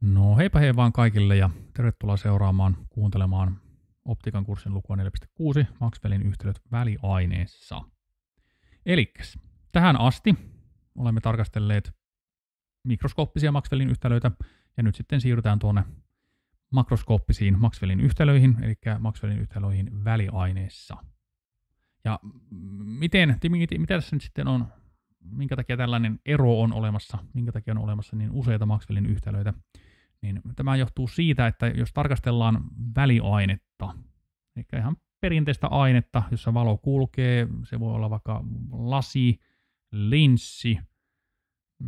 No heipä hei vaan kaikille ja tervetuloa seuraamaan, kuuntelemaan optiikan kurssin lukua 4.6 Maxwellin yhtälöt väliaineessa. Eli tähän asti olemme tarkastelleet mikroskooppisia Maxwellin yhtälöitä ja nyt sitten siirrytään tuonne makroskooppisiin Maxwellin yhtälöihin, eli Maxwellin yhtälöihin väliaineessa. Ja miten, mitä tässä nyt sitten on, minkä takia tällainen ero on olemassa, minkä takia on olemassa niin useita Maxwellin yhtälöitä, niin tämä johtuu siitä, että jos tarkastellaan väliainetta, eli ihan perinteistä ainetta, jossa valo kulkee, se voi olla vaikka lasi, linssi,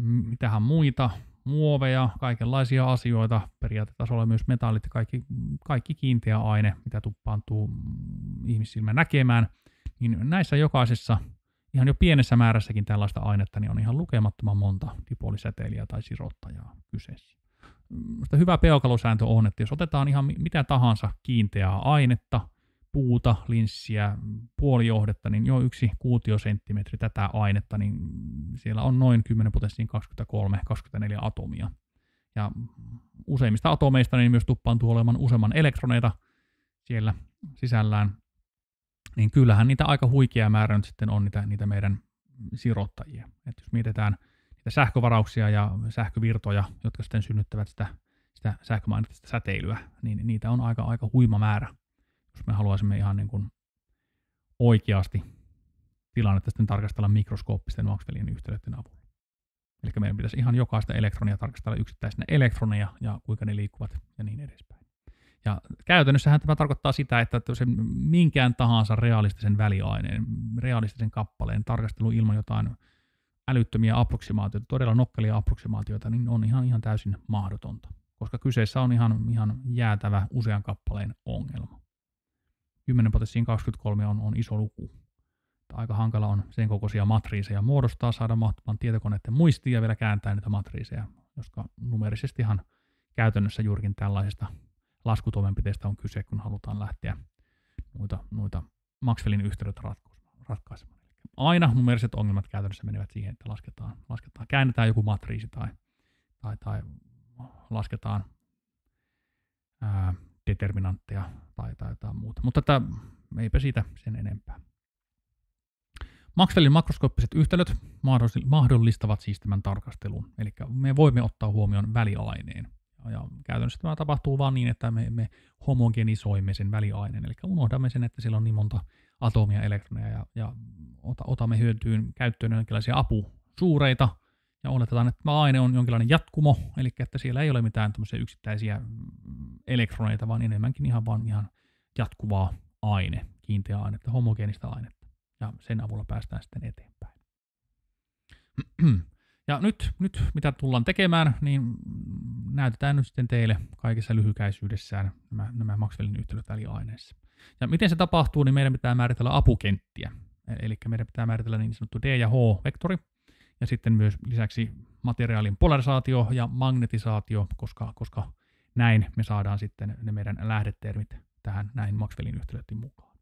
mitähän muita, muoveja, kaikenlaisia asioita, periaatetasolla myös metallit ja kaikki, kaikki kiinteä aine, mitä tuppaantuu ihmissilmä näkemään, niin näissä jokaisessa ihan jo pienessä määrässäkin tällaista ainetta niin on ihan lukemattoman monta dipolisäteilijää tai sirottajaa kyseessä musta hyvä peokalusääntö on, että jos otetaan ihan mitä tahansa kiinteää ainetta, puuta, linssiä, puolijohdetta, niin jo yksi kuutiosenttimetri tätä ainetta, niin siellä on noin 10 potenssiin 23-24 atomia. Ja useimmista atomeista niin myös tuppaan tuolemaan useamman elektroneita siellä sisällään, niin kyllähän niitä aika huikea määrä nyt sitten on niitä, niitä meidän sirottajia. Et jos mietitään sähkövarauksia ja sähkövirtoja, jotka sitten synnyttävät sitä, sitä sähkömagneettista säteilyä, niin niitä on aika, aika huima määrä, jos me haluaisimme ihan niin kuin oikeasti tilannetta sitten tarkastella mikroskooppisten maksvelien yhteyden avulla. Eli meidän pitäisi ihan jokaista elektronia tarkastella yksittäisenä elektroneja ja kuinka ne liikkuvat ja niin edespäin. Ja käytännössähän tämä tarkoittaa sitä, että se minkään tahansa realistisen väliaineen, realistisen kappaleen tarkastelu ilman jotain älyttömiä approksimaatioita, todella nokkelia approksimaatioita, niin on ihan, ihan täysin mahdotonta, koska kyseessä on ihan, ihan jäätävä usean kappaleen ongelma. 10 potenssiin 23 on, on iso luku. Aika hankala on sen kokoisia matriiseja muodostaa, saada mahtumaan tietokoneiden muistiin ja vielä kääntää niitä matriiseja, koska numerisesti ihan käytännössä juurikin tällaisesta laskutoimenpiteestä on kyse, kun halutaan lähteä noita, noita Maxwellin yhteydet ratkaisemaan aina numeriset ongelmat käytännössä menevät siihen, että lasketaan, lasketaan käännetään joku matriisi tai, tai, tai lasketaan ää, determinantteja tai, tai jotain muuta. Mutta tätä eipä siitä sen enempää. Maxwellin makroskooppiset yhtälöt mahdollistavat siis tämän tarkastelun, eli me voimme ottaa huomioon väliaineen. Ja käytännössä tämä tapahtuu vain niin, että me, me homogenisoimme sen väliaineen, eli unohdamme sen, että siellä on niin monta atomia, elektroneja ja, ja otamme hyötyyn käyttöön jonkinlaisia apusuureita ja oletetaan, että tämä aine on jonkinlainen jatkumo, eli että siellä ei ole mitään yksittäisiä mm, elektroneita, vaan enemmänkin ihan vaan ihan jatkuvaa aine, kiinteää ainetta, homogeenista ainetta, ja sen avulla päästään sitten eteenpäin. Ja nyt, nyt mitä tullaan tekemään, niin näytetään nyt sitten teille kaikessa lyhykäisyydessään nämä, nämä Maxwellin yhtälöt väliaineissa. Ja miten se tapahtuu, niin meidän pitää määritellä apukenttiä. E- eli meidän pitää määritellä niin sanottu D- ja H-vektori, ja sitten myös lisäksi materiaalin polarisaatio ja magnetisaatio, koska, koska näin me saadaan sitten ne meidän lähdetermit tähän näihin Maxwellin yhtälöihin mukaan.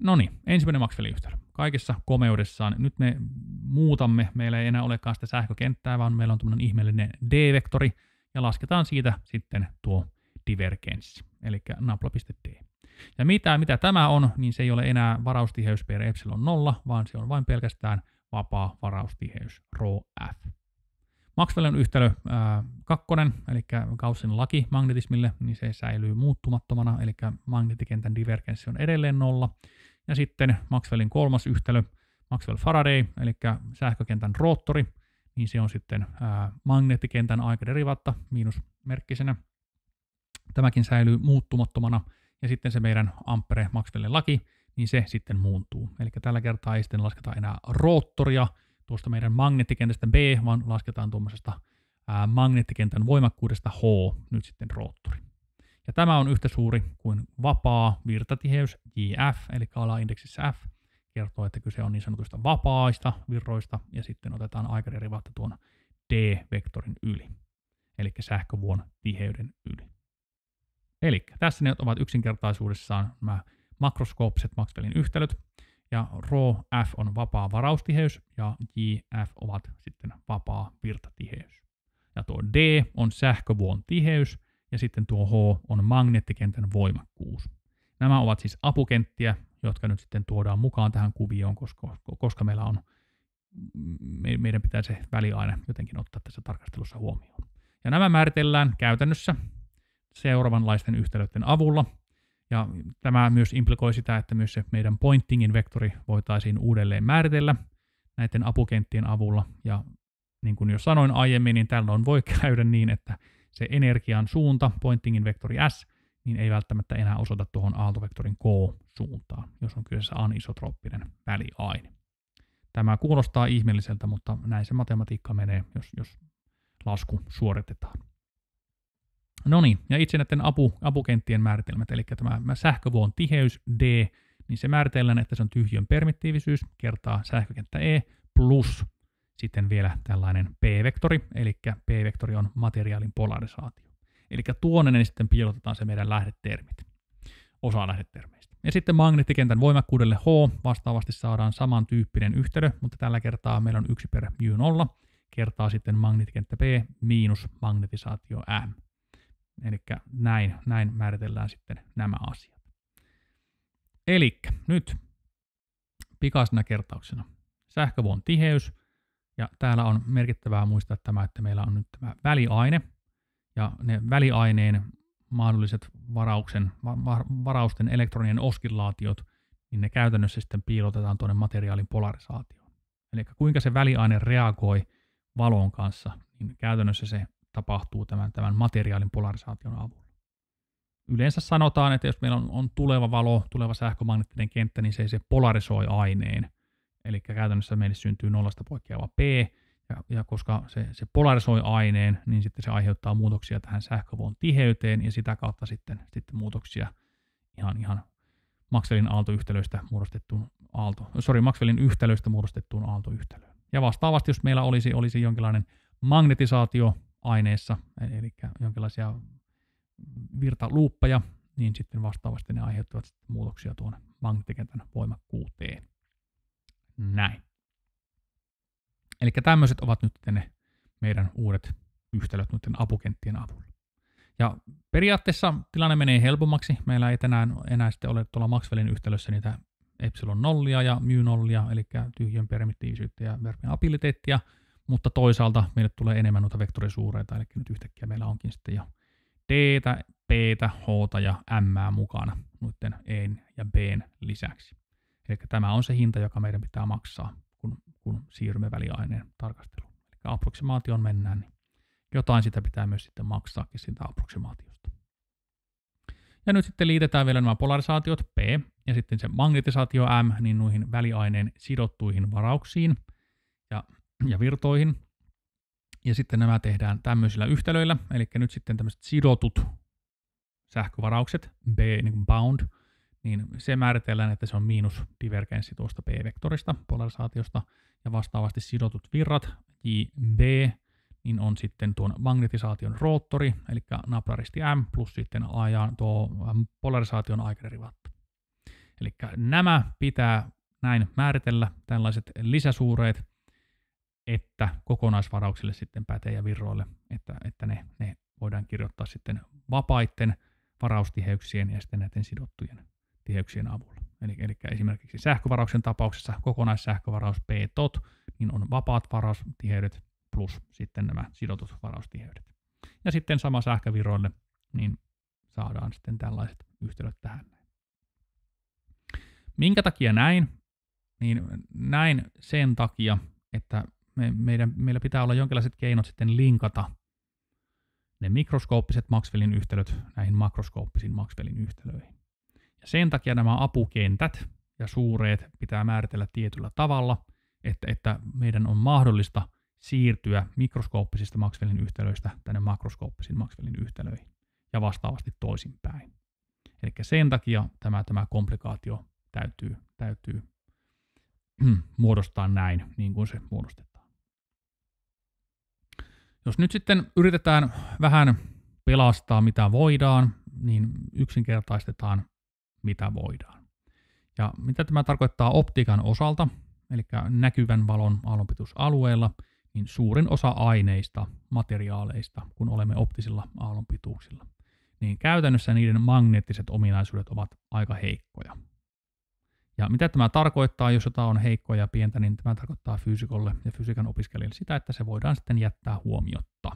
No niin, ensimmäinen Maxwellin yhtälö. Kaikessa komeudessaan. Nyt me muutamme, meillä ei enää olekaan sitä sähkökenttää, vaan meillä on tämmöinen ihmeellinen D-vektori, ja lasketaan siitä sitten tuo divergenssi, eli napla.d. Ja mitä, mitä tämä on, niin se ei ole enää varaustiheys per epsilon 0, vaan se on vain pelkästään vapaa varaustiheys rho f. Maxwellin yhtälö äh, kakkonen, eli Gaussin laki magnetismille, niin se säilyy muuttumattomana, eli magneettikentän divergenssi on edelleen nolla. Ja sitten Maxwellin kolmas yhtälö, Maxwell Faraday, eli sähkökentän roottori, niin se on sitten äh, magneettikentän aikaderivatta miinusmerkkisenä. Tämäkin säilyy muuttumattomana, ja sitten se meidän ampere Maxwellin laki, niin se sitten muuntuu. Eli tällä kertaa ei sitten lasketa enää roottoria tuosta meidän magneettikentästä B, vaan lasketaan tuommoisesta ää, magneettikentän voimakkuudesta H, nyt sitten roottori. Ja tämä on yhtä suuri kuin vapaa virtatiheys JF, eli alaindeksissä F, kertoo, että kyse on niin sanotuista vapaista virroista, ja sitten otetaan aikarerivatta tuon D-vektorin yli, eli sähkövuon tiheyden yli. Eli tässä ne ovat yksinkertaisuudessaan nämä makroskooppiset Maxwellin yhtälöt, ja rho f on vapaa varaustiheys ja jf ovat sitten vapaa virtatiheys. Ja tuo d on sähkövuon tiheys ja sitten tuo h on magneettikentän voimakkuus. Nämä ovat siis apukenttiä, jotka nyt sitten tuodaan mukaan tähän kuvioon, koska, koska meillä on me, meidän pitää se väliaine jotenkin ottaa tässä tarkastelussa huomioon. Ja nämä määritellään käytännössä seuraavanlaisten yhtälöiden avulla. Ja tämä myös implikoi sitä, että myös se meidän pointingin vektori voitaisiin uudelleen määritellä näiden apukenttien avulla. Ja niin kuin jo sanoin aiemmin, niin tällöin voi käydä niin, että se energian suunta, pointingin vektori S, niin ei välttämättä enää osoita tuohon aaltovektorin K-suuntaan, jos on kyseessä anisotropinen väliaine. Tämä kuulostaa ihmeelliseltä, mutta näin se matematiikka menee, jos, jos lasku suoritetaan. No niin, ja itse näiden apu, apukenttien määritelmät, eli tämä sähkövuon tiheys D, niin se määritellään, että se on tyhjön permittiivisyys kertaa sähkökenttä E plus sitten vielä tällainen P-vektori, eli P-vektori on materiaalin polarisaatio. Eli tuonne niin sitten piilotetaan se meidän lähdetermit, osa lähdetermeistä. Ja sitten magneettikentän voimakkuudelle H vastaavasti saadaan samantyyppinen yhtälö, mutta tällä kertaa meillä on 1 per μ0 kertaa sitten magneettikenttä P miinus magnetisaatio M. Eli näin, näin määritellään sitten nämä asiat. Eli nyt pikaisena kertauksena sähkövuon tiheys, ja täällä on merkittävää muistaa tämä, että meillä on nyt tämä väliaine, ja ne väliaineen mahdolliset varauksen, varausten elektronien oskillaatiot, niin ne käytännössä sitten piilotetaan tuonne materiaalin polarisaatioon. Eli kuinka se väliaine reagoi valon kanssa, niin käytännössä se tapahtuu tämän, tämän materiaalin polarisaation avulla. Yleensä sanotaan, että jos meillä on, on tuleva valo, tuleva sähkömagneettinen kenttä, niin se, se polarisoi aineen. Eli käytännössä meille syntyy nollasta poikkeava P, ja, ja koska se, se polarisoi aineen, niin sitten se aiheuttaa muutoksia tähän sähkövuon tiheyteen ja sitä kautta sitten, sitten muutoksia ihan, ihan Maxwellin aaltoyhtälöistä muodostettuun aalto, sorry, Maxwellin yhtälöistä muodostettuun aaltoyhtälöön. Ja vastaavasti, jos meillä olisi, olisi jonkinlainen magnetisaatio aineessa, eli jonkinlaisia virtaluuppeja, niin sitten vastaavasti ne aiheuttavat muutoksia tuon magneettikentän voimakkuuteen. Näin. Eli tämmöiset ovat nyt ne meidän uudet yhtälöt noiden apukenttien avulla. Ja periaatteessa tilanne menee helpommaksi. Meillä ei tänään enää sitten ole tuolla Maxwellin yhtälössä niitä epsilon nollia ja mu nollia, eli tyhjön permittiivisyyttä ja verbin abiliteettia, mutta toisaalta meille tulee enemmän noita vektorisuureita, eli nyt yhtäkkiä meillä onkin sitten jo d p h ja m mukana noiden e ja b lisäksi. Eli tämä on se hinta, joka meidän pitää maksaa, kun, kun siirrymme väliaineen tarkasteluun. Eli approksimaation mennään, niin jotain sitä pitää myös sitten maksaakin siitä approksimaatiosta. Ja nyt sitten liitetään vielä nämä polarisaatiot P ja sitten se magnetisaatio M, niin noihin väliaineen sidottuihin varauksiin. Ja ja virtoihin. Ja sitten nämä tehdään tämmöisillä yhtälöillä, eli nyt sitten tämmöiset sidotut sähkövaraukset, B niin kuin bound, niin se määritellään, että se on miinus divergenssi tuosta B-vektorista, polarisaatiosta, ja vastaavasti sidotut virrat, B niin on sitten tuon magnetisaation roottori, eli naplaristi M, plus sitten ajan tuo ähm, polarisaation aikaderivaatto. Eli nämä pitää näin määritellä, tällaiset lisäsuureet, että kokonaisvarauksille sitten pätee ja virroille, että, että ne, ne voidaan kirjoittaa sitten vapaiden varaustiheyksien ja sitten näiden sidottujen tiheyksien avulla. Eli, eli esimerkiksi sähkövarauksen tapauksessa kokonaissähkövaraus P tot, niin on vapaat varaustiheydet plus sitten nämä sidotut varaustiheydet. Ja sitten sama sähkövirroille, niin saadaan sitten tällaiset yhtälöt tähän. Minkä takia näin? Niin näin sen takia, että me, meidän, meillä pitää olla jonkinlaiset keinot sitten linkata ne mikroskooppiset Maxwellin yhtälöt näihin makroskooppisiin Maxwellin yhtälöihin. Ja sen takia nämä apukentät ja suureet pitää määritellä tietyllä tavalla, että, että meidän on mahdollista siirtyä mikroskooppisista Maxwellin yhtälöistä tänne makroskooppisiin Maxwellin yhtälöihin ja vastaavasti toisinpäin. Eli sen takia tämä, tämä komplikaatio täytyy, täytyy muodostaa näin, niin kuin se muodostettiin. Jos nyt sitten yritetään vähän pelastaa mitä voidaan, niin yksinkertaistetaan mitä voidaan. Ja mitä tämä tarkoittaa optiikan osalta, eli näkyvän valon aallonpituusalueella, niin suurin osa aineista, materiaaleista, kun olemme optisilla aallonpituuksilla, niin käytännössä niiden magneettiset ominaisuudet ovat aika heikkoja. Ja mitä tämä tarkoittaa, jos jotain on heikkoa ja pientä, niin tämä tarkoittaa fyysikolle ja fysiikan opiskelijalle sitä, että se voidaan sitten jättää huomiotta.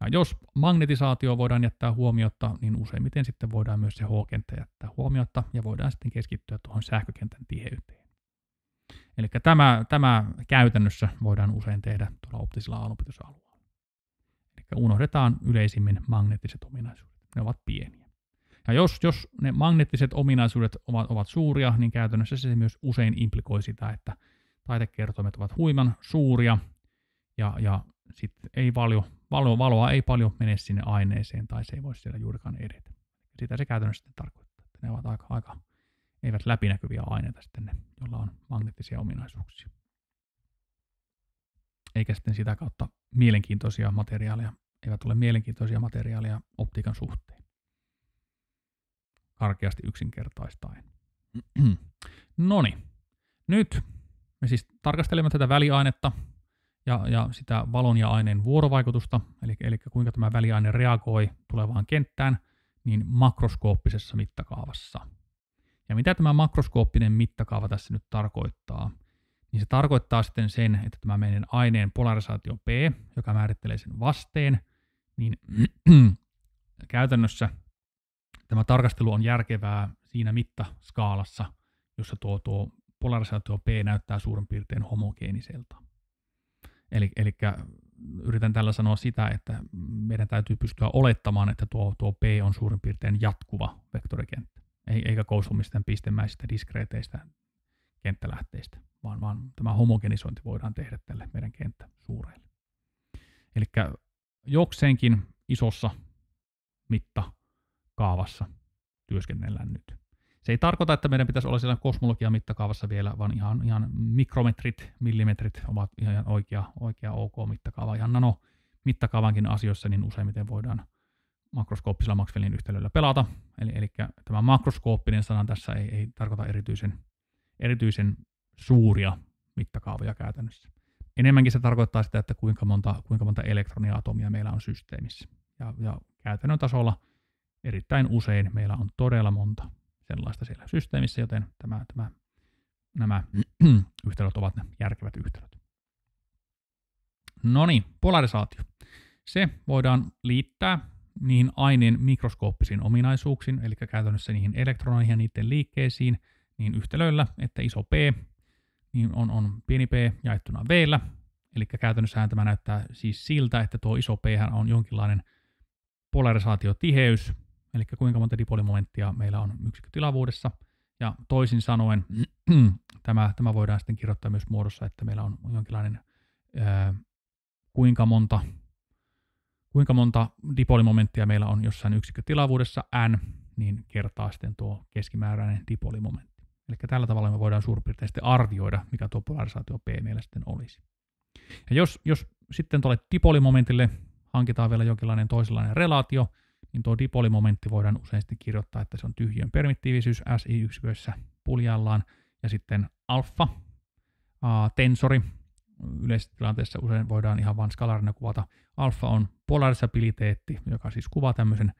Ja jos magnetisaatio voidaan jättää huomiotta, niin useimmiten sitten voidaan myös se H-kenttä jättää huomiotta ja voidaan sitten keskittyä tuohon sähkökentän tiheyteen. Eli tämä, tämä käytännössä voidaan usein tehdä tuolla optisella aallonpitoisalueella. Eli unohdetaan yleisimmin magneettiset ominaisuudet. Ne ovat pieniä. Ja jos, jos ne magneettiset ominaisuudet ovat, ovat suuria, niin käytännössä se myös usein implikoi sitä, että taitekertoimet ovat huiman suuria ja, ja sitten ei valio, valo, valoa ei paljon mene sinne aineeseen tai se ei voi siellä juurikaan edetä. Sitä se käytännössä tarkoittaa, että ne ovat aika, aika eivät läpinäkyviä aineita sitten ne, joilla on magneettisia ominaisuuksia. Eikä sitten sitä kautta mielenkiintoisia materiaaleja, eivät ole mielenkiintoisia materiaaleja optiikan suhteen karkeasti yksinkertaistaen. No niin, nyt me siis tarkastelemme tätä väliainetta ja, ja sitä valon ja aineen vuorovaikutusta, eli, eli kuinka tämä väliaine reagoi tulevaan kenttään, niin makroskooppisessa mittakaavassa. Ja mitä tämä makroskooppinen mittakaava tässä nyt tarkoittaa? Niin se tarkoittaa sitten sen, että tämä meidän aineen polarisaatio P, joka määrittelee sen vasteen, niin käytännössä – tämä tarkastelu on järkevää siinä mittaskaalassa, jossa tuo, tuo polarisaatio P näyttää suurin piirtein homogeeniselta. Eli, eli yritän tällä sanoa sitä, että meidän täytyy pystyä olettamaan, että tuo, tuo P on suurin piirtein jatkuva vektorikenttä, eikä mistään pistemäisistä diskreeteistä kenttälähteistä, vaan, vaan tämä homogenisointi voidaan tehdä tälle meidän kenttä suurelle. Eli jokseenkin isossa mitta kaavassa työskennellään nyt. Se ei tarkoita, että meidän pitäisi olla siellä kosmologian mittakaavassa vielä, vaan ihan, ihan mikrometrit, millimetrit ovat ihan oikea, oikea ok mittakaava. Ihan nano mittakaavankin asioissa niin useimmiten voidaan makroskooppisella Maxwellin yhtälöllä pelata. Eli, eli tämä makroskooppinen sana tässä ei, ei tarkoita erityisen, erityisen suuria mittakaavoja käytännössä. Enemmänkin se tarkoittaa sitä, että kuinka monta, kuinka monta elektronia atomia meillä on systeemissä. Ja, ja käytännön tasolla – erittäin usein meillä on todella monta sellaista siellä systeemissä, joten tämä, tämä, nämä yhtälöt ovat ne järkevät yhtälöt. No niin, polarisaatio. Se voidaan liittää niihin aineen mikroskooppisiin ominaisuuksiin, eli käytännössä niihin elektroneihin ja niiden liikkeisiin, niin yhtälöillä, että iso P niin on, on pieni p jaettuna v eli käytännössähän tämä näyttää siis siltä, että tuo iso p on jonkinlainen polarisaatiotiheys, eli kuinka monta dipolimomenttia meillä on yksikkötilavuudessa, ja toisin sanoen tämä, tämä voidaan sitten kirjoittaa myös muodossa, että meillä on jonkinlainen ää, kuinka monta kuinka monta dipolimomenttia meillä on jossain yksikkötilavuudessa n, niin kertaa sitten tuo keskimääräinen dipolimomentti. Eli tällä tavalla me voidaan suurin piirtein sitten arvioida, mikä tuo polarisaatio P meillä sitten olisi. Ja jos, jos sitten tuolle dipolimomentille hankitaan vielä jonkinlainen toisenlainen relaatio, niin tuo dipolimomentti voidaan useasti kirjoittaa, että se on tyhjön permittiivisyys SI-yksiköissä puljallaan, ja sitten alfa, tensori, yleisessä tilanteessa usein voidaan ihan vain skalarina kuvata. Alfa on polarisabiliteetti, joka siis kuvaa tämmöisen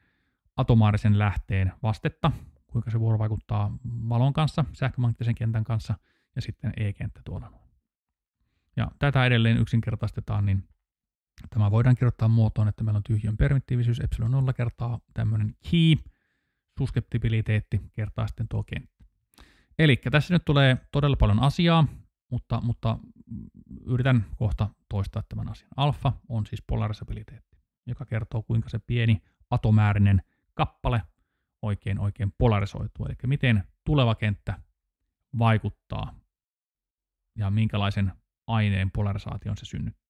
atomaarisen lähteen vastetta, kuinka se vuorovaikuttaa valon kanssa, sähkömagneettisen kentän kanssa ja sitten E-kenttä tuolla. Ja tätä edelleen yksinkertaistetaan, niin Tämä voidaan kirjoittaa muotoon, että meillä on tyhjön permittiivisyys epsilon 0 kertaa tämmöinen key, suskeptibiliteetti kertaa sitten tuo kenttä. Eli tässä nyt tulee todella paljon asiaa, mutta, mutta yritän kohta toistaa tämän asian. Alfa on siis polarisabiliteetti, joka kertoo kuinka se pieni atomäärinen kappale oikein oikein polarisoituu, eli miten tuleva kenttä vaikuttaa ja minkälaisen aineen polarisaation se synnyttää.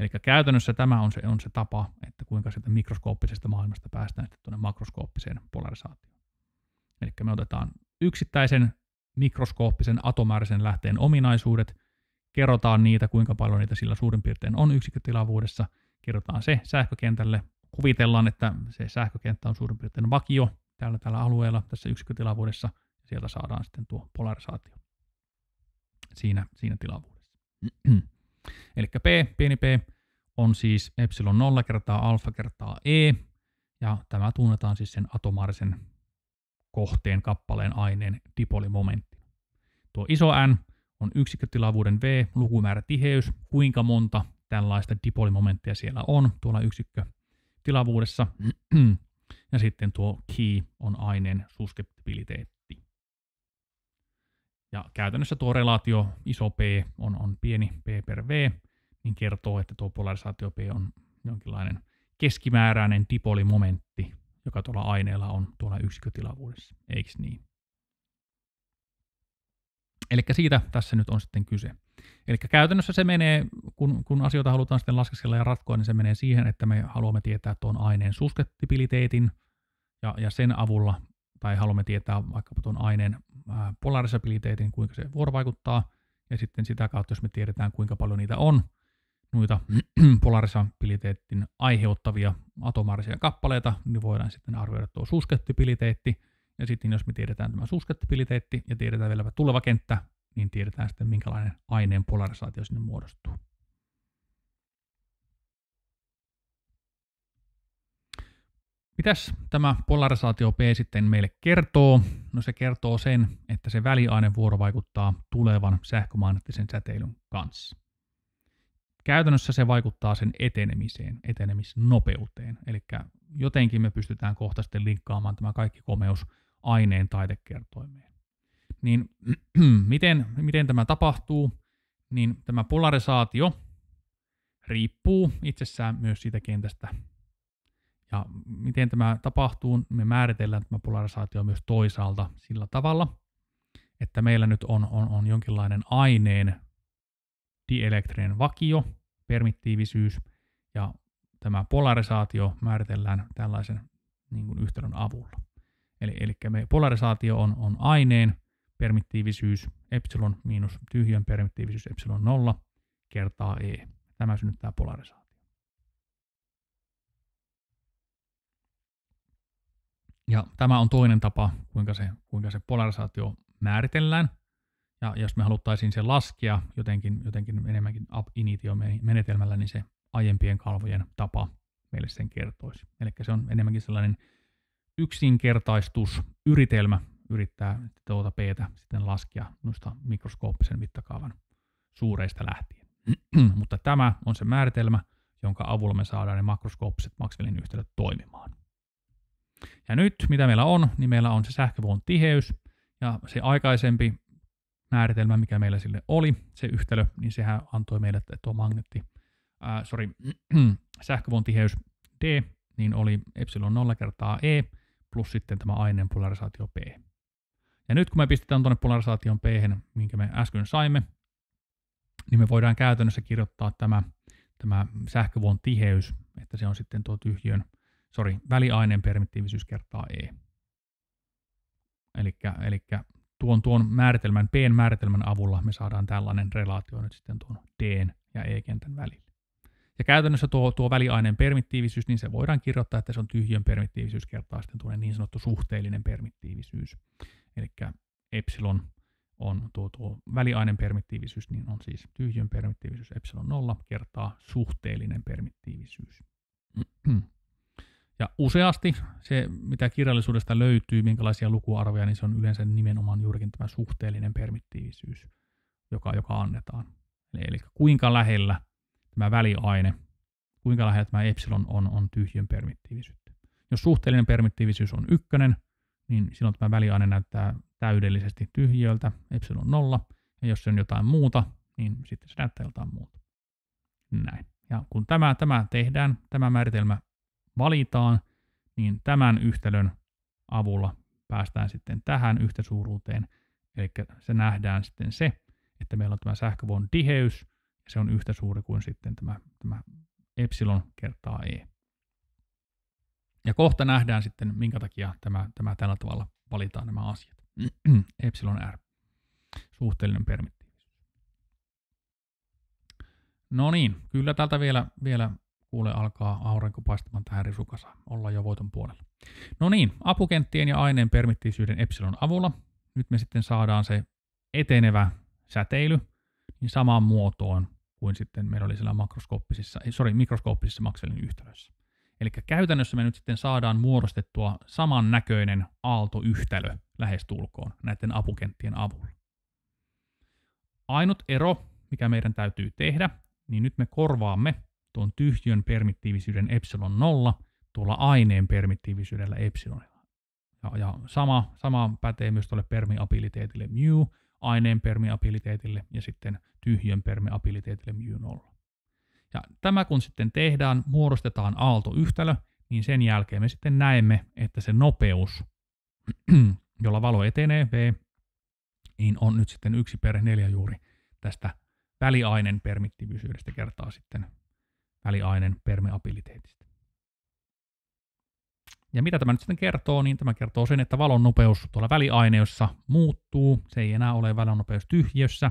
Eli käytännössä tämä on se, on se tapa, että kuinka sieltä mikroskooppisesta maailmasta päästään sitten tuonne makroskooppiseen polarisaatioon. Eli me otetaan yksittäisen mikroskooppisen atomäärisen lähteen ominaisuudet, kerrotaan niitä, kuinka paljon niitä sillä suurin piirtein on yksikkötilavuudessa, kerrotaan se sähkökentälle, kuvitellaan, että se sähkökenttä on suurin piirtein vakio täällä tällä alueella tässä yksikkötilavuudessa, ja sieltä saadaan sitten tuo polarisaatio siinä, siinä tilavuudessa. Eli P, pieni p, on siis epsilon 0 kertaa alfa kertaa E, ja tämä tunnetaan siis sen atomaarisen kohteen kappaleen aineen dipolimomentti. Tuo iso n on yksikkötilavuuden V, lukumäärä tiheys, kuinka monta tällaista dipolimomenttia siellä on tuolla yksikkötilavuudessa. Ja sitten tuo key on aineen suskeptibiliteetti. Ja käytännössä tuo relaatio iso P on, on pieni P per V, niin kertoo, että tuo polarisaatio P on jonkinlainen keskimääräinen dipolimomentti, joka tuolla aineella on tuolla yksikötilavuudessa, eikö niin? Eli siitä tässä nyt on sitten kyse. Eli käytännössä se menee, kun, kun asioita halutaan sitten laskeskella ja ratkoa, niin se menee siihen, että me haluamme tietää tuon aineen suskettibiliteetin ja, ja sen avulla, tai haluamme tietää vaikkapa tuon aineen polarisabiliteetin, kuinka se vuorovaikuttaa, ja sitten sitä kautta, jos me tiedetään, kuinka paljon niitä on, noita polarisabiliteetin aiheuttavia atomaarisia kappaleita, niin voidaan sitten arvioida tuo suskettibiliteetti, ja sitten jos me tiedetään tämä suskettibiliteetti ja tiedetään vielä tuleva kenttä, niin tiedetään sitten, minkälainen aineen polarisaatio sinne muodostuu. Mitäs tämä polarisaatio P sitten meille kertoo? No se kertoo sen, että se väliainevuoro vaikuttaa tulevan sähkömagneettisen säteilyn kanssa. Käytännössä se vaikuttaa sen etenemiseen, etenemisnopeuteen. Eli jotenkin me pystytään kohta sitten linkkaamaan tämä kaikki komeus aineen taidekertoimeen. Niin miten, miten tämä tapahtuu? Niin tämä polarisaatio riippuu itsessään myös siitä kentästä, ja miten tämä tapahtuu, me määritellään tämä polarisaatio myös toisaalta sillä tavalla, että meillä nyt on, on, on jonkinlainen aineen dielektrinen vakio, permittiivisyys, ja tämä polarisaatio määritellään tällaisen niin kuin yhtälön avulla. Eli, eli me polarisaatio on, on aineen permittiivisyys epsilon miinus tyhjön permittiivisyys epsilon nolla kertaa E. Tämä synnyttää polarisaatio. Ja tämä on toinen tapa, kuinka se, kuinka se polarisaatio määritellään. Ja jos me haluttaisiin se laskea jotenkin, jotenkin enemmänkin ab initio menetelmällä, niin se aiempien kalvojen tapa meille sen kertoisi. Eli se on enemmänkin sellainen yksinkertaistus, yrittää tuota p sitten laskea noista mikroskooppisen mittakaavan suureista lähtien. Mutta tämä on se määritelmä, jonka avulla me saadaan ne makroskooppiset Maxwellin yhtälöt toimimaan. Ja nyt mitä meillä on, niin meillä on se sähkövuon tiheys ja se aikaisempi määritelmä, mikä meillä sille oli, se yhtälö, niin sehän antoi meille tuo magneetti, äh, sorry, sähkövuon tiheys D, niin oli epsilon 0 kertaa E plus sitten tämä aineen polarisaatio P. Ja nyt kun me pistetään tuonne polarisaation P, minkä me äsken saimme, niin me voidaan käytännössä kirjoittaa tämä, tämä sähkövuon tiheys, että se on sitten tuo tyhjön sorry, väliaineen permittiivisyys kertaa E. Eli tuon, tuon määritelmän, Pn määritelmän avulla me saadaan tällainen relaatio nyt sitten tuon D ja E-kentän välille. Ja käytännössä tuo, tuo väliaineen permittiivisyys, niin se voidaan kirjoittaa, että se on tyhjön permittiivisyys kertaa sitten tuonne niin sanottu suhteellinen permittiivisyys. Eli epsilon on tuo, tuo väliaineen permittiivisyys, niin on siis tyhjön permittiivisyys epsilon 0 kertaa suhteellinen permittiivisyys. Ja useasti se, mitä kirjallisuudesta löytyy, minkälaisia lukuarvoja, niin se on yleensä nimenomaan juurikin tämä suhteellinen permittiivisyys, joka, joka annetaan. Eli, eli kuinka lähellä tämä väliaine, kuinka lähellä tämä epsilon on, on tyhjön permittiivisyyttä. Jos suhteellinen permittiivisyys on ykkönen, niin silloin tämä väliaine näyttää täydellisesti tyhjöltä, epsilon nolla, ja jos se on jotain muuta, niin sitten se näyttää jotain muuta. Näin. Ja kun tämä, tämä tehdään, tämä määritelmä valitaan, niin tämän yhtälön avulla päästään sitten tähän yhtäsuuruuteen, eli se nähdään sitten se, että meillä on tämä sähkövuodon tiheys, ja se on yhtä suuri kuin sitten tämä, tämä epsilon kertaa e. Ja kohta nähdään sitten, minkä takia tämä, tämä tällä tavalla valitaan nämä asiat. epsilon r, suhteellinen permittiivisyys. No niin, kyllä täältä vielä, vielä kuule alkaa aurinko paistamaan tähän risukasaan. Ollaan jo voiton puolella. No niin, apukenttien ja aineen permittiisyyden epsilon avulla. Nyt me sitten saadaan se etenevä säteily niin samaan muotoon kuin sitten meillä oli siellä makroskooppisissa, ei, sorry, mikroskooppisissa makselin yhtälöissä. Eli käytännössä me nyt sitten saadaan muodostettua samannäköinen aaltoyhtälö lähestulkoon näiden apukenttien avulla. Ainut ero, mikä meidän täytyy tehdä, niin nyt me korvaamme tuon tyhjön permittiivisyyden epsilon nolla tuolla aineen permittiivisyydellä epsilon. Ja, ja sama, sama pätee myös tuolle permiabiliteetille mu, aineen permiabiliteetille ja sitten tyhjön permiabiliteetille mu nolla. Ja tämä kun sitten tehdään, muodostetaan aaltoyhtälö, niin sen jälkeen me sitten näemme, että se nopeus, jolla valo etenee, v, niin on nyt sitten yksi per neljä juuri tästä väliaineen permittiivisyydestä kertaa sitten väliainen permeabiliteetista. Ja mitä tämä nyt sitten kertoo, niin tämä kertoo sen, että valon nopeus tuolla väliaineessa muuttuu, se ei enää ole valon nopeus tyhjössä,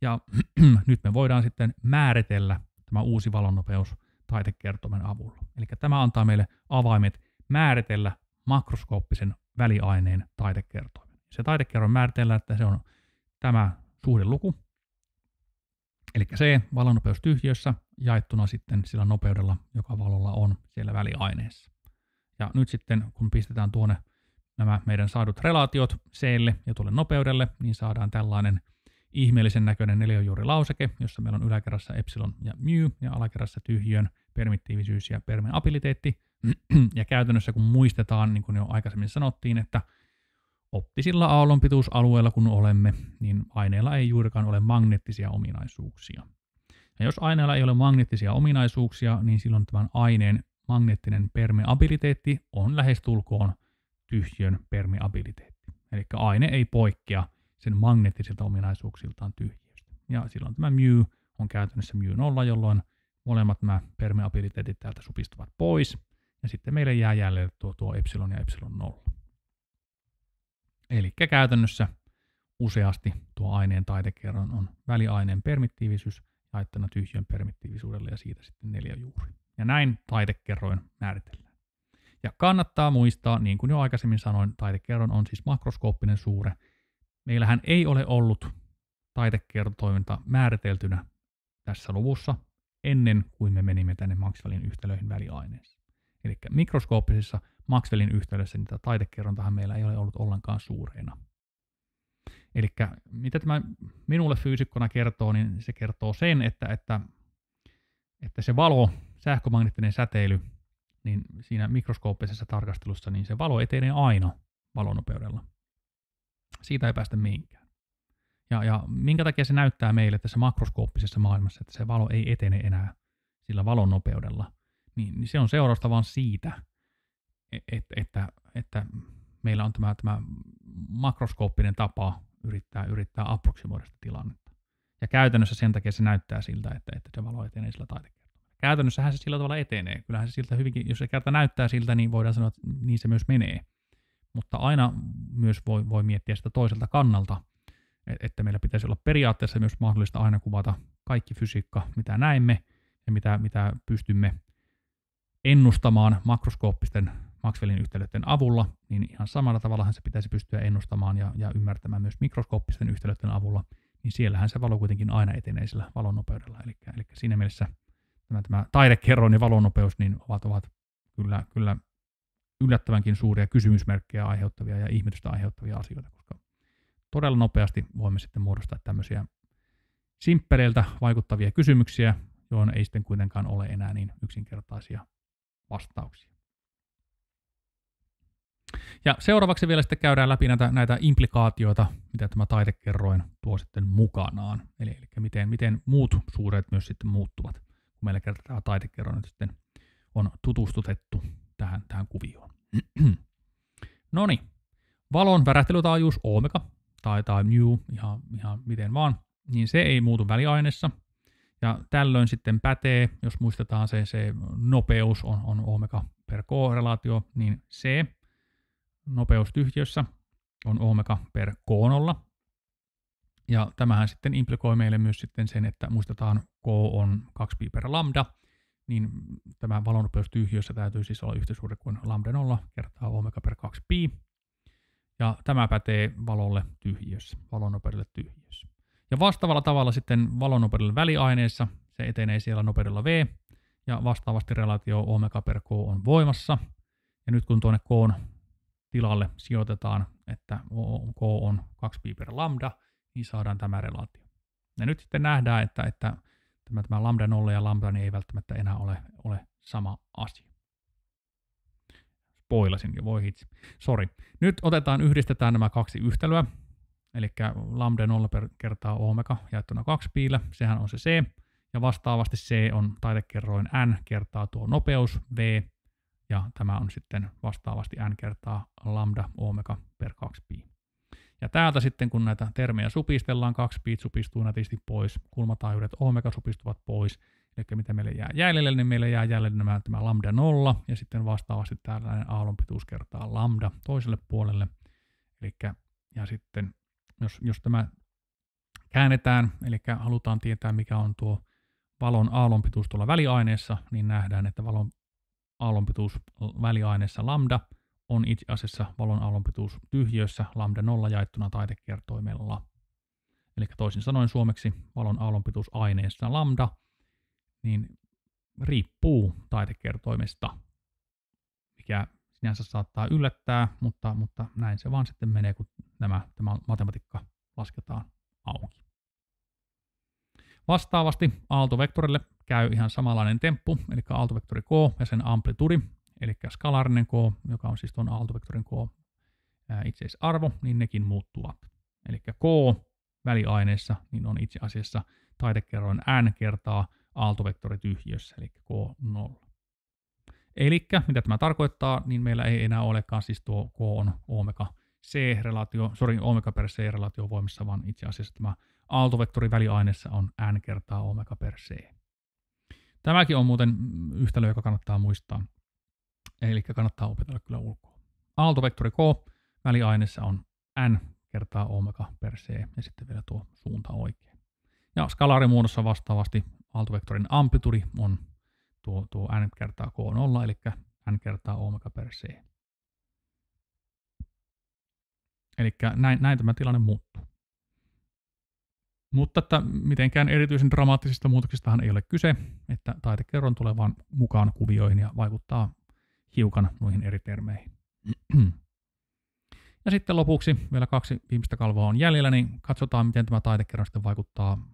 ja nyt me voidaan sitten määritellä tämä uusi valon nopeus taitekertomen avulla. Eli tämä antaa meille avaimet määritellä makroskooppisen väliaineen taitekertoimen. Se taitekerron määritellään, että se on tämä suhdeluku, eli se valonnopeus tyhjössä jaettuna sitten sillä nopeudella, joka valolla on siellä väliaineessa. Ja nyt sitten, kun pistetään tuonne nämä meidän saadut relaatiot c ja tuolle nopeudelle, niin saadaan tällainen ihmeellisen näköinen neliöjuurilauseke, jossa meillä on yläkerrassa epsilon ja mu ja alakerrassa tyhjön permittiivisyys ja permeabiliteetti. ja käytännössä kun muistetaan, niin kuin jo aikaisemmin sanottiin, että optisilla aallonpituusalueella kun olemme, niin aineilla ei juurikaan ole magneettisia ominaisuuksia. Ja jos aineella ei ole magneettisia ominaisuuksia, niin silloin tämän aineen magneettinen permeabiliteetti on lähestulkoon tyhjön permeabiliteetti. Eli aine ei poikkea sen magneettisilta ominaisuuksiltaan tyhjästä. Ja silloin tämä μ on käytännössä μ0, jolloin molemmat nämä permeabiliteetit täältä supistuvat pois, ja sitten meille jää jäljelle tuo, tuo epsilon ja epsilon 0. Eli käytännössä useasti tuo aineen taitekerroin on väliaineen permittiivisyys, haittana tyhjön permittiivisuudelle ja siitä sitten neljä juuri. Ja näin taitekerroin määritellään. Ja kannattaa muistaa, niin kuin jo aikaisemmin sanoin, taitekerron on siis makroskooppinen suure. Meillähän ei ole ollut taitekertoiminta määriteltynä tässä luvussa ennen kuin me menimme tänne Maxwellin yhtälöihin väliaineessa. Eli mikroskooppisessa Maxwellin yhtälössä niitä taitekerrontahan meillä ei ole ollut ollenkaan suureena. Eli mitä tämä minulle fyysikkona kertoo, niin se kertoo sen, että, että, että se valo, sähkömagneettinen säteily, niin siinä mikroskooppisessa tarkastelussa, niin se valo etenee aina valonopeudella. Siitä ei päästä mihinkään. Ja, ja minkä takia se näyttää meille tässä makroskooppisessa maailmassa, että se valo ei etene enää sillä valon nopeudella, niin, niin se on seurausta vaan siitä, e, että, että, että meillä on tämä, tämä makroskooppinen tapa yrittää, yrittää approksimoida sitä tilannetta. Ja käytännössä sen takia se näyttää siltä, että, että se valo etenee sillä taitekertomalla. Käytännössähän se sillä tavalla etenee. Kyllähän se siltä hyvinkin, jos se kerta näyttää siltä, niin voidaan sanoa, että niin se myös menee. Mutta aina myös voi, voi miettiä sitä toiselta kannalta, että meillä pitäisi olla periaatteessa myös mahdollista aina kuvata kaikki fysiikka, mitä näemme ja mitä, mitä pystymme ennustamaan makroskooppisten Maxwellin yhtälöiden avulla, niin ihan samalla tavallahan se pitäisi pystyä ennustamaan ja, ja ymmärtämään myös mikroskooppisten yhtälöiden avulla, niin siellähän se valo kuitenkin aina etenee sillä valonopeudella. Eli, eli siinä mielessä tämä, tämä taidekerroin ja valonopeus niin ovat, ovat kyllä, kyllä yllättävänkin suuria kysymysmerkkejä aiheuttavia ja ihmetystä aiheuttavia asioita, koska todella nopeasti voimme sitten muodostaa tämmöisiä simppeleiltä vaikuttavia kysymyksiä, joihin ei sitten kuitenkaan ole enää niin yksinkertaisia vastauksia. Ja seuraavaksi vielä sitten käydään läpi näitä, näitä implikaatioita, mitä tämä taitekerroin tuo sitten mukanaan. Eli, eli miten, miten muut suuret myös sitten muuttuvat, kun meillä kertaa taitekerroin sitten on tutustutettu tähän, tähän kuvioon. no niin, valon värähtelytaajuus omega tai, tai mu, ihan, ihan miten vaan, niin se ei muutu väliaineessa. Ja tällöin sitten pätee, jos muistetaan se, se nopeus on, on omega per k-relaatio, niin c Nopeustyhjössä on omega per k0. Ja tämähän sitten implikoi meille myös sitten sen, että muistetaan k on 2 pi per lambda, niin tämä valonopeustyhjössä täytyy siis olla yhtä suuri kuin lambda 0 kertaa omega per 2 pi. Ja tämä pätee valolle tyhjössä valonopeudelle tyhjössä Ja vastaavalla tavalla sitten valonopeudelle väliaineessa, se etenee siellä nopeudella v, ja vastaavasti relaatio omega per k on voimassa. Ja nyt kun tuonne k on tilalle sijoitetaan, että k on 2pi per lambda, niin saadaan tämä relaatio. Ja nyt sitten nähdään, että, että tämä, tämä lambda 0 ja lambda niin ei välttämättä enää ole, ole sama asia. Spoilasin jo, voi hitsi. Sori. Nyt otetaan, yhdistetään nämä kaksi yhtälöä, eli lambda 0 per kertaa omega jaettuna 2 piillä, sehän on se c, ja vastaavasti c on taitekerroin n kertaa tuo nopeus v, ja tämä on sitten vastaavasti n kertaa lambda omega per 2 pi. Ja täältä sitten kun näitä termejä supistellaan, 2 pi supistuu nätisti pois, kulmataajuudet omega supistuvat pois, eli mitä meille jää jäljelle, niin meille jää jäljelle nämä, tämä lambda nolla, ja sitten vastaavasti tällainen aallonpituus kertaa lambda toiselle puolelle, eli ja sitten jos, jos tämä käännetään, eli halutaan tietää mikä on tuo valon aallonpituus tuolla väliaineessa, niin nähdään, että valon aallonpituus väliaineessa lambda on itse asiassa valon aallonpituus tyhjössä lambda nolla jaettuna taitekertoimella. Eli toisin sanoen suomeksi valon aallonpituus aineessa lambda niin riippuu taitekertoimesta, mikä sinänsä saattaa yllättää, mutta, mutta näin se vaan sitten menee, kun nämä, tämä matematiikka lasketaan auki. Vastaavasti aaltovektorille käy ihan samanlainen temppu, eli aaltovektori k ja sen amplitudi, eli skalaarinen k, joka on siis tuon aaltovektorin k itseisarvo, niin nekin muuttuvat. Eli k väliaineessa niin on itse asiassa taitekerroin n kertaa aaltovektori tyhjössä, eli k0. Eli mitä tämä tarkoittaa, niin meillä ei enää olekaan siis tuo k on omega C-relaatio, sorry, omega per C-relaatio voimassa, vaan itse asiassa tämä aaltovektori väliaineessa on n kertaa omega per C. Tämäkin on muuten yhtälö, joka kannattaa muistaa. Eli kannattaa opetella kyllä ulkoa. Aaltovektori K väliaineessa on N kertaa omega per C ja sitten vielä tuo suunta oikein. Ja skalaarimuodossa vastaavasti aaltovektorin amplitudi on tuo, tuo N kertaa K0 eli N kertaa omega per C. Eli näin, näin tämä tilanne muuttuu. Mutta että mitenkään erityisen dramaattisista muutoksistahan ei ole kyse, että taitekerron tulee vaan mukaan kuvioihin ja vaikuttaa hiukan noihin eri termeihin. Ja sitten lopuksi vielä kaksi viimeistä kalvoa on jäljellä, niin katsotaan, miten tämä taitekerron sitten vaikuttaa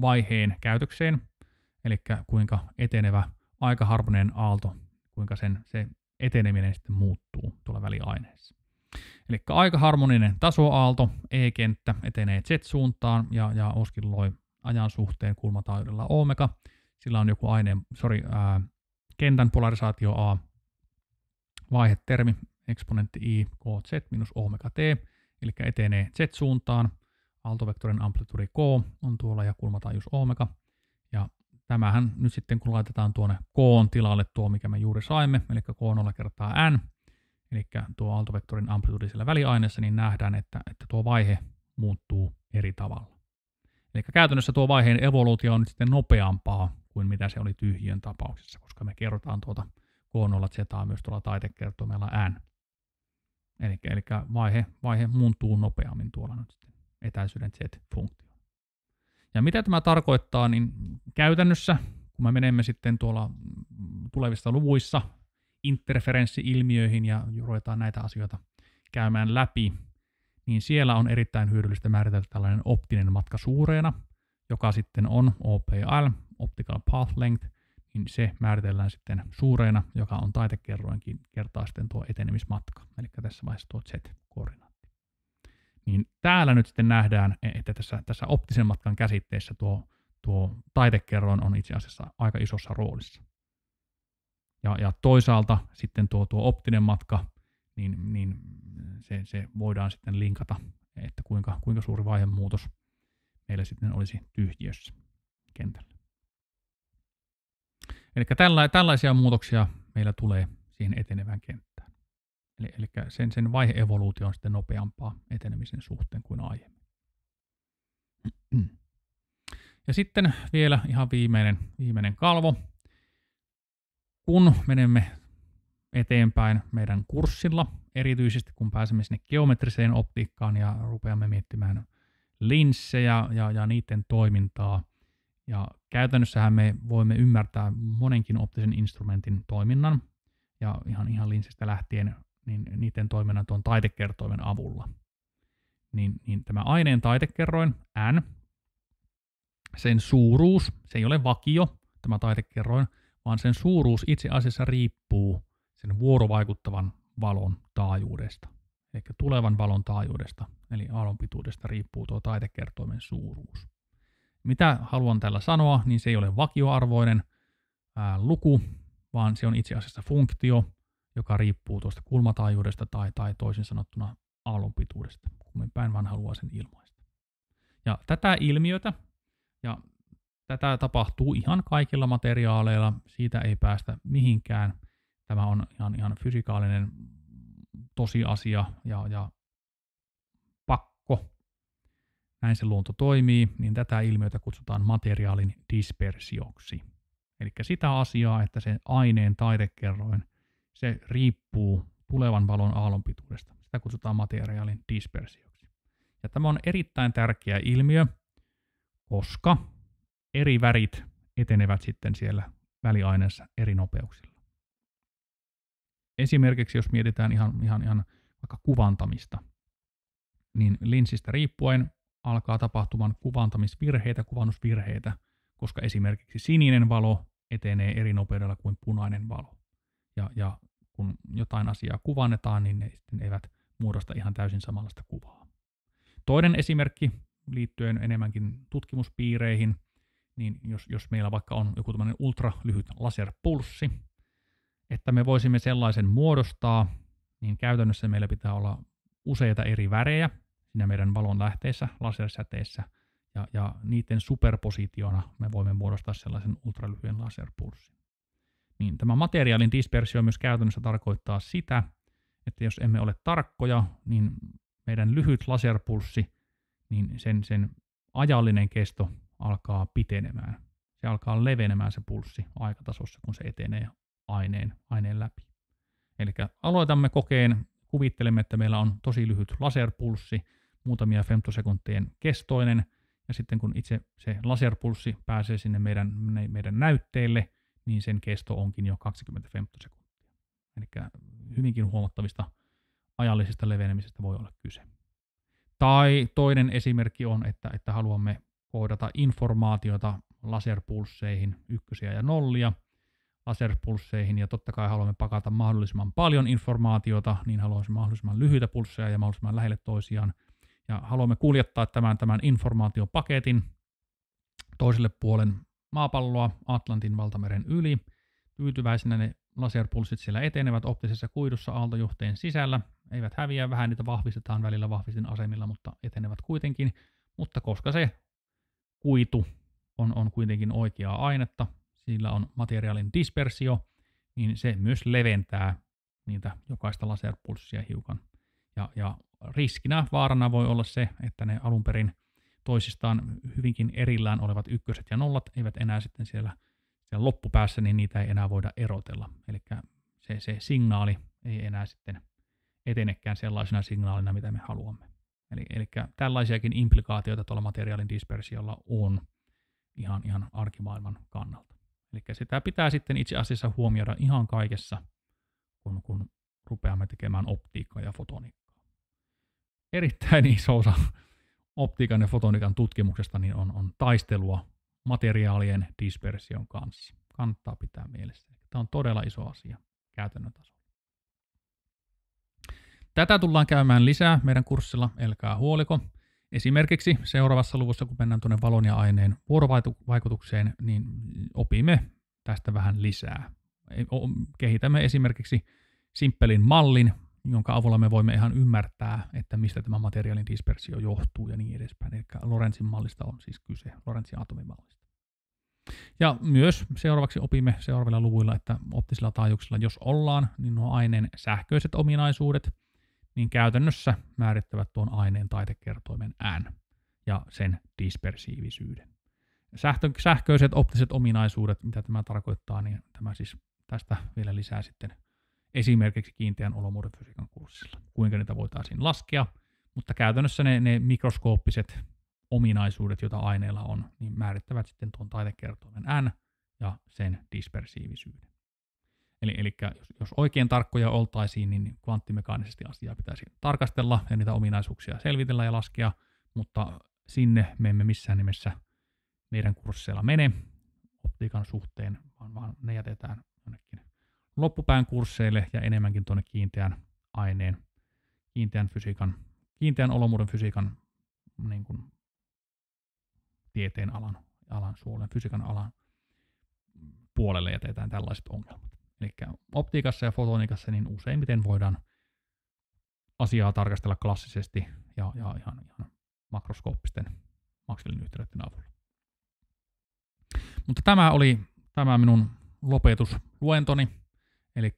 vaiheen käytökseen, eli kuinka etenevä aika harmoninen aalto, kuinka sen, se eteneminen sitten muuttuu tuolla väliaineessa. Eli aika harmoninen tasoaalto, E-kenttä etenee Z-suuntaan ja, ja oskilloi ajan suhteen kulmataajuudella omega. Sillä on joku aineen, sorry, ää, kentän polarisaatio A, vaihetermi, eksponentti i, k, z, minus omega t, eli etenee z-suuntaan. Aaltovektorin amplitudi k on tuolla ja kulmataajuus omega. Ja tämähän nyt sitten kun laitetaan tuonne k tilalle tuo, mikä me juuri saimme, eli k0 kertaa n, eli tuo aaltovektorin amplituudi siellä väliaineessa, niin nähdään, että, että tuo vaihe muuttuu eri tavalla. Eli käytännössä tuo vaiheen evoluutio on nyt sitten nopeampaa kuin mitä se oli tyhjön tapauksessa, koska me kerrotaan tuota K0Z myös tuolla taitekertoimella N. Eli, eli vaihe, vaihe muuntuu nopeammin tuolla nyt sitten etäisyyden Z-funktio. Ja mitä tämä tarkoittaa, niin käytännössä, kun me menemme sitten tuolla tulevissa luvuissa interferenssi-ilmiöihin ja ruvetaan näitä asioita käymään läpi, niin siellä on erittäin hyödyllistä määritellä tällainen optinen matka suureena, joka sitten on OPL, Optical Path Length, niin se määritellään sitten suureena, joka on taitekerroinkin kertaa sitten tuo etenemismatka, eli tässä vaiheessa tuo z-koordinaatti. Niin täällä nyt sitten nähdään, että tässä, tässä optisen matkan käsitteessä tuo, tuo taitekerroin on itse asiassa aika isossa roolissa. Ja, ja toisaalta sitten tuo, tuo optinen matka, niin, niin se, se voidaan sitten linkata, että kuinka, kuinka suuri vaihemuutos meillä sitten olisi tyhjiössä kentällä. Eli tällä, tällaisia muutoksia meillä tulee siihen etenevään kenttään. Eli, eli sen, sen vaiheevoluutio on sitten nopeampaa etenemisen suhteen kuin aiemmin. Ja sitten vielä ihan viimeinen, viimeinen kalvo, kun menemme eteenpäin meidän kurssilla, erityisesti kun pääsemme sinne geometriseen optiikkaan ja rupeamme miettimään linssejä ja, ja niiden toimintaa. Ja käytännössähän me voimme ymmärtää monenkin optisen instrumentin toiminnan ja ihan, ihan linssistä lähtien niin niiden toiminnan tuon taitekertoimen avulla. Niin, niin tämä aineen taitekerroin N, sen suuruus, se ei ole vakio, tämä taitekerroin, vaan sen suuruus itse asiassa riippuu sen vuorovaikuttavan valon taajuudesta. Eli tulevan valon taajuudesta, eli aallonpituudesta riippuu tuo taitekertoimen suuruus. Mitä haluan tällä sanoa, niin se ei ole vakioarvoinen ää, luku, vaan se on itse asiassa funktio, joka riippuu tuosta kulmataajuudesta tai, tai toisin sanottuna aallonpituudesta, kummin päin vaan haluaa sen ilmaista. Ja tätä ilmiötä ja Tätä tapahtuu ihan kaikilla materiaaleilla, siitä ei päästä mihinkään. Tämä on ihan, ihan fysikaalinen tosiasia ja, ja pakko. Näin se luonto toimii, niin tätä ilmiötä kutsutaan materiaalin dispersioksi. Eli sitä asiaa, että sen aineen taidekerroin, se riippuu tulevan valon aallonpituudesta. Sitä kutsutaan materiaalin dispersioksi. Ja tämä on erittäin tärkeä ilmiö, koska eri värit etenevät sitten siellä väliaineessa eri nopeuksilla. Esimerkiksi jos mietitään ihan, ihan, ihan vaikka kuvantamista, niin linssistä riippuen alkaa tapahtumaan kuvantamisvirheitä, kuvannusvirheitä, koska esimerkiksi sininen valo etenee eri nopeudella kuin punainen valo. Ja, ja kun jotain asiaa kuvannetaan, niin ne sitten eivät muodosta ihan täysin samanlaista kuvaa. Toinen esimerkki liittyen enemmänkin tutkimuspiireihin – niin jos, jos meillä vaikka on joku tämmöinen ultralyhyt laserpulssi, että me voisimme sellaisen muodostaa, niin käytännössä meillä pitää olla useita eri värejä siinä meidän valon lähteessä, lasersäteessä ja, ja niiden superpositiona me voimme muodostaa sellaisen ultralyhyen laserpulssin. Niin tämä materiaalin dispersio myös käytännössä tarkoittaa sitä, että jos emme ole tarkkoja, niin meidän lyhyt laserpulssi, niin sen, sen ajallinen kesto alkaa pitenemään. Se alkaa levenemään se pulssi aikatasossa, kun se etenee aineen, aineen läpi. Eli aloitamme kokeen, kuvittelemme, että meillä on tosi lyhyt laserpulssi, muutamia femtosekuntien kestoinen, ja sitten kun itse se laserpulssi pääsee sinne meidän, meidän näytteelle, niin sen kesto onkin jo 20 femtosekuntia. Eli hyvinkin huomattavista ajallisista levenemisestä voi olla kyse. Tai toinen esimerkki on, että, että haluamme koodata informaatiota laserpulsseihin ykkösiä ja nollia, laserpulsseihin, ja totta kai haluamme pakata mahdollisimman paljon informaatiota, niin haluamme mahdollisimman lyhyitä pulsseja ja mahdollisimman lähelle toisiaan, ja haluamme kuljettaa tämän, tämän informaatiopaketin toiselle puolen maapalloa Atlantin valtameren yli. Tyytyväisenä ne laserpulssit siellä etenevät optisessa kuidussa aaltojohteen sisällä. Eivät häviä, vähän niitä vahvistetaan välillä vahvistin asemilla, mutta etenevät kuitenkin. Mutta koska se kuitu on, on kuitenkin oikeaa ainetta, sillä on materiaalin dispersio, niin se myös leventää niitä jokaista laserpulssia hiukan. Ja, ja riskinä, vaarana voi olla se, että ne alun perin toisistaan hyvinkin erillään olevat ykköset ja nollat eivät enää sitten siellä, siellä loppupäässä, niin niitä ei enää voida erotella. Eli se, se signaali ei enää sitten etenekään sellaisena signaalina, mitä me haluamme. Eli, eli tällaisiakin implikaatioita tuolla materiaalin dispersiolla on ihan, ihan arkimaailman kannalta. Eli sitä pitää sitten itse asiassa huomioida ihan kaikessa, kun, kun rupeamme tekemään optiikkaa ja fotoniikkaa. Erittäin iso osa optiikan ja fotoniikan tutkimuksesta niin on, on taistelua materiaalien dispersion kanssa. Kannattaa pitää mielessä. Tämä on todella iso asia käytännön tasolla. Tätä tullaan käymään lisää meidän kurssilla Elkää huoliko. Esimerkiksi seuraavassa luvussa, kun mennään tuonne valon ja aineen vuorovaikutukseen, niin opimme tästä vähän lisää. Kehitämme esimerkiksi simppelin mallin, jonka avulla me voimme ihan ymmärtää, että mistä tämä materiaalin dispersio johtuu ja niin edespäin. Eli Lorenzin mallista on siis kyse, Lorenzin atomimallista. Ja myös seuraavaksi opimme seuraavilla luvuilla, että optisilla taajuuksilla, jos ollaan, niin nuo aineen sähköiset ominaisuudet – niin käytännössä määrittävät tuon aineen taitekertoimen n ja sen dispersiivisyyden. Sähkö, sähköiset optiset ominaisuudet, mitä tämä tarkoittaa, niin tämä siis tästä vielä lisää sitten esimerkiksi kiinteän olomuodofysiikan kurssilla, kuinka niitä voitaisiin laskea, mutta käytännössä ne, ne mikroskooppiset ominaisuudet, joita aineella on, niin määrittävät sitten tuon taitekertoimen n ja sen dispersiivisyyden. Eli, eli jos oikein tarkkoja oltaisiin, niin, niin kvanttimekaanisesti asiaa pitäisi tarkastella ja niitä ominaisuuksia selvitellä ja laskea, mutta sinne me emme missään nimessä meidän kursseilla mene optiikan suhteen, vaan, vaan ne jätetään jonnekin loppupään kursseille ja enemmänkin tuonne kiinteän aineen, kiinteän fysiikan, kiinteän olomuuden fysiikan niin kuin, tieteen alan, alan suolen, fysiikan alan puolelle jätetään tällaiset ongelmat. Eli optiikassa ja fotoniikassa niin useimmiten voidaan asiaa tarkastella klassisesti ja, ja ihan, ihan makroskooppisten makselin avulla. Mutta tämä oli tämä minun lopetusluentoni, eli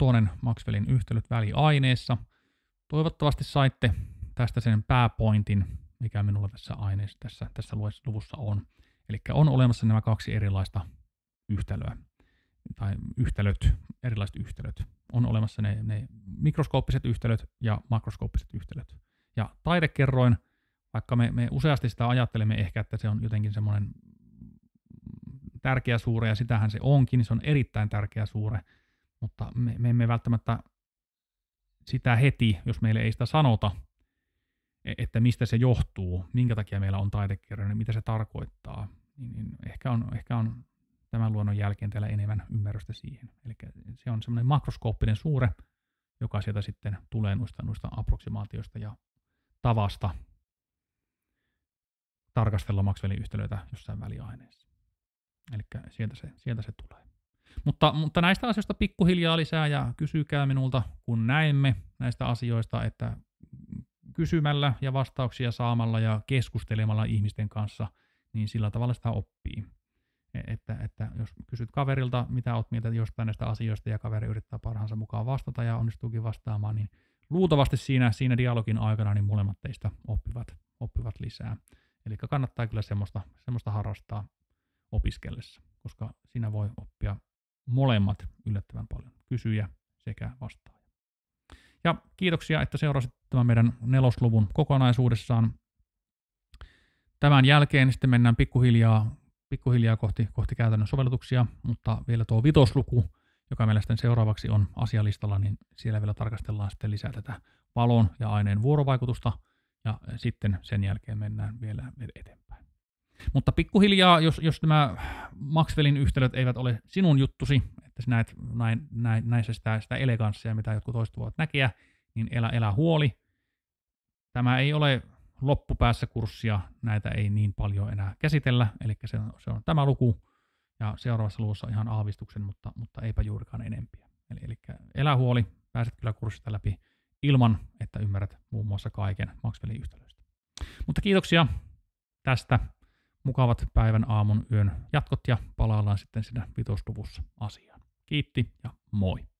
4.6 Maxwellin yhtälöt väliaineessa. Toivottavasti saitte tästä sen pääpointin, mikä minulla tässä aineessa, tässä, tässä luvussa on. Eli on olemassa nämä kaksi erilaista yhtälöä tai yhtälöt, erilaiset yhtälöt. On olemassa ne, ne mikroskooppiset yhtälöt ja makroskooppiset yhtälöt. Ja taidekerroin, vaikka me, me useasti sitä ajattelemme ehkä, että se on jotenkin semmoinen tärkeä suure, ja sitähän se onkin, niin se on erittäin tärkeä suure, mutta me, me emme välttämättä sitä heti, jos meille ei sitä sanota, e, että mistä se johtuu, minkä takia meillä on taidekerroin, mitä se tarkoittaa, niin, niin ehkä, on, ehkä on tämän luonnon jälkeen täällä enemmän ymmärrystä siihen. Eli se on semmoinen makroskooppinen suure, joka sieltä sitten tulee noista, noista approksimaatioista ja tavasta tarkastella yhtälöitä jossain väliaineessa. Eli sieltä se, sieltä se tulee. Mutta, mutta näistä asioista pikkuhiljaa lisää ja kysykää minulta, kun näemme näistä asioista, että kysymällä ja vastauksia saamalla ja keskustelemalla ihmisten kanssa, niin sillä tavalla sitä oppii. E, että, että jos kysyt kaverilta, mitä oot mieltä jostain näistä asioista, ja kaveri yrittää parhaansa mukaan vastata ja onnistuukin vastaamaan, niin luultavasti siinä, siinä dialogin aikana niin molemmat teistä oppivat, oppivat lisää. Eli kannattaa kyllä semmoista, semmoista harrastaa opiskellessa, koska siinä voi oppia molemmat yllättävän paljon, kysyjä sekä vastaaja. Ja kiitoksia, että seurasit tämän meidän nelosluvun kokonaisuudessaan. Tämän jälkeen sitten mennään pikkuhiljaa pikkuhiljaa kohti, kohti käytännön sovellutuksia, mutta vielä tuo vitosluku, joka meillä sitten seuraavaksi on asialistalla, niin siellä vielä tarkastellaan sitten lisää tätä valon ja aineen vuorovaikutusta, ja sitten sen jälkeen mennään vielä eteenpäin. Mutta pikkuhiljaa, jos, jos nämä Maxwellin yhtälöt eivät ole sinun juttusi, että sinä näet näin, näin, näissä sitä, sitä eleganssia, mitä jotkut toiset voivat näkeä, niin elä, elä huoli. Tämä ei ole loppupäässä kurssia näitä ei niin paljon enää käsitellä, eli se on, se on tämä luku, ja seuraavassa luvussa ihan aavistuksen, mutta, mutta eipä juurikaan enempiä. Eli, eli elä huoli, pääset kyllä kurssista läpi ilman, että ymmärrät muun muassa kaiken Maxwellin yhtälöistä. Mutta kiitoksia tästä. Mukavat päivän, aamun, yön jatkot ja palaillaan sitten siinä vitosluvussa asiaan. Kiitti ja moi!